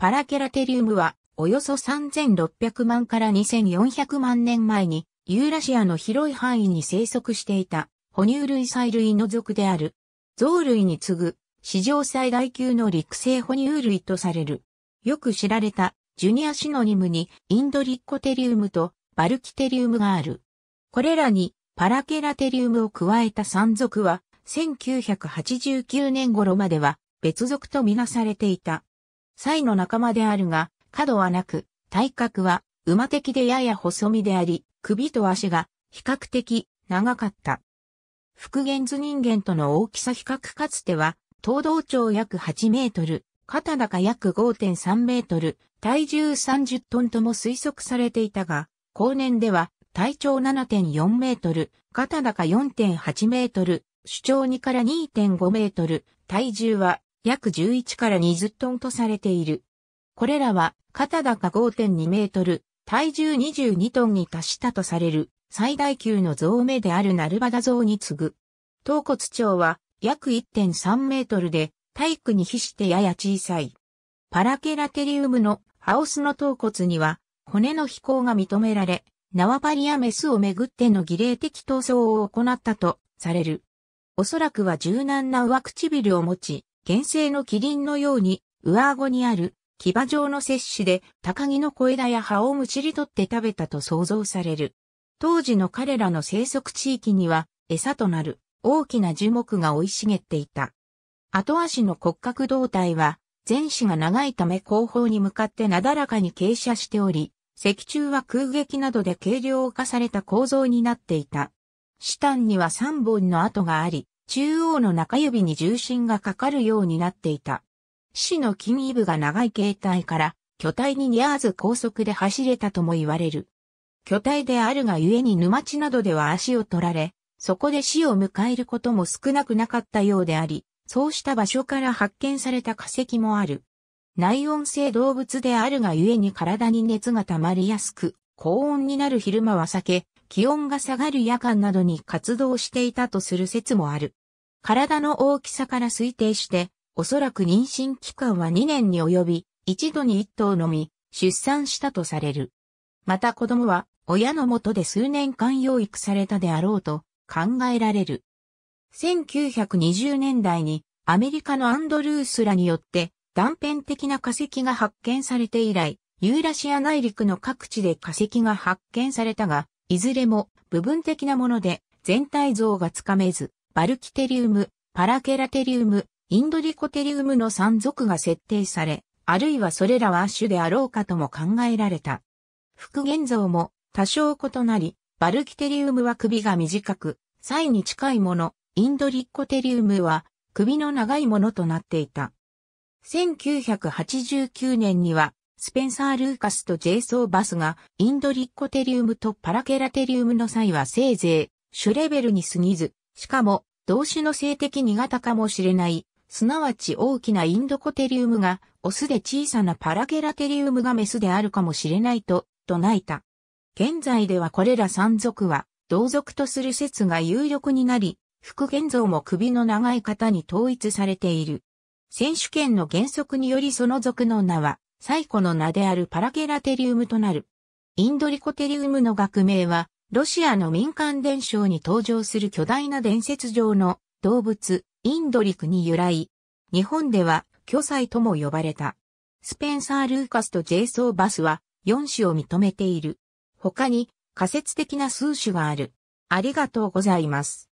パラケラテリウムは、およそ3600万から2400万年前に、ユーラシアの広い範囲に生息していた、哺乳類細類の属である。ウ類に次ぐ、史上最大級の陸生哺乳類とされる。よく知られた、ジュニアシノニムに、インドリッコテリウムと、バルキテリウムがある。これらに、パラケラテリウムを加えた山属は、1989年頃までは、別属とみなされていた。サイの仲間であるが、角はなく、体格は馬的でやや細身であり、首と足が比較的長かった。復元図人間との大きさ比較かつては、東道長約8メートル、肩高約5.3メートル、体重30トンとも推測されていたが、後年では体長7.4メートル、肩高4.8メートル、主張2から2.5メートル、体重は約11から20トンとされている。これらは、肩高5.2メートル、体重22トンに達したとされる、最大級の像目であるナルバダ像に次ぐ。頭骨長は、約1.3メートルで、体育に比してやや小さい。パラケラテリウムのハオスの頭骨には、骨の飛行が認められ、縄張りやメスをめぐっての儀礼的闘争を行ったとされる。おそらくは柔軟な上唇を持ち、原生のキリンのように、上顎にある牙状の摂取で高木の小枝や葉をむしり取って食べたと想像される。当時の彼らの生息地域には餌となる大きな樹木が生い茂っていた。後足の骨格胴体は前肢が長いため後方に向かってなだらかに傾斜しており、脊柱は空撃などで軽量化された構造になっていた。下には3本の跡があり、中央の中指に重心がかかるようになっていた。死の筋肉が長い形態から巨体に似合わず高速で走れたとも言われる。巨体であるがゆえに沼地などでは足を取られ、そこで死を迎えることも少なくなかったようであり、そうした場所から発見された化石もある。内温性動物であるがゆえに体に熱が溜まりやすく、高温になる昼間は避け、気温が下がる夜間などに活動していたとする説もある。体の大きさから推定して、おそらく妊娠期間は2年に及び、一度に一頭のみ、出産したとされる。また子供は、親のもとで数年間養育されたであろうと考えられる。1920年代にアメリカのアンドルースらによって断片的な化石が発見されて以来、ユーラシア内陸の各地で化石が発見されたが、いずれも部分的なもので全体像がつかめず、バルキテリウム、パラケラテリウム、インドリコテリウムの3属が設定され、あるいはそれらは種であろうかとも考えられた。復元像も多少異なり、バルキテリウムは首が短く、際に近いもの、インドリコテリウムは首の長いものとなっていた。1989年には、スペンサー・ルーカスとジェイソー・バスが、インドリッコテリウムとパラケラテリウムの際はせいぜい、種レベルに過ぎず、しかも、動詞の性的苦型かもしれない、すなわち大きなインドコテリウムが、オスで小さなパラケラテリウムがメスであるかもしれないと、唱えた。現在ではこれら三族は、同族とする説が有力になり、副現像も首の長い方に統一されている。選手権の原則によりその族の名は、最古の名であるパラケラテリウムとなる。インドリコテリウムの学名は、ロシアの民間伝承に登場する巨大な伝説上の動物、インドリクに由来。日本では、巨祭とも呼ばれた。スペンサー・ルーカスとジェイソー・バスは、4種を認めている。他に、仮説的な数種がある。ありがとうございます。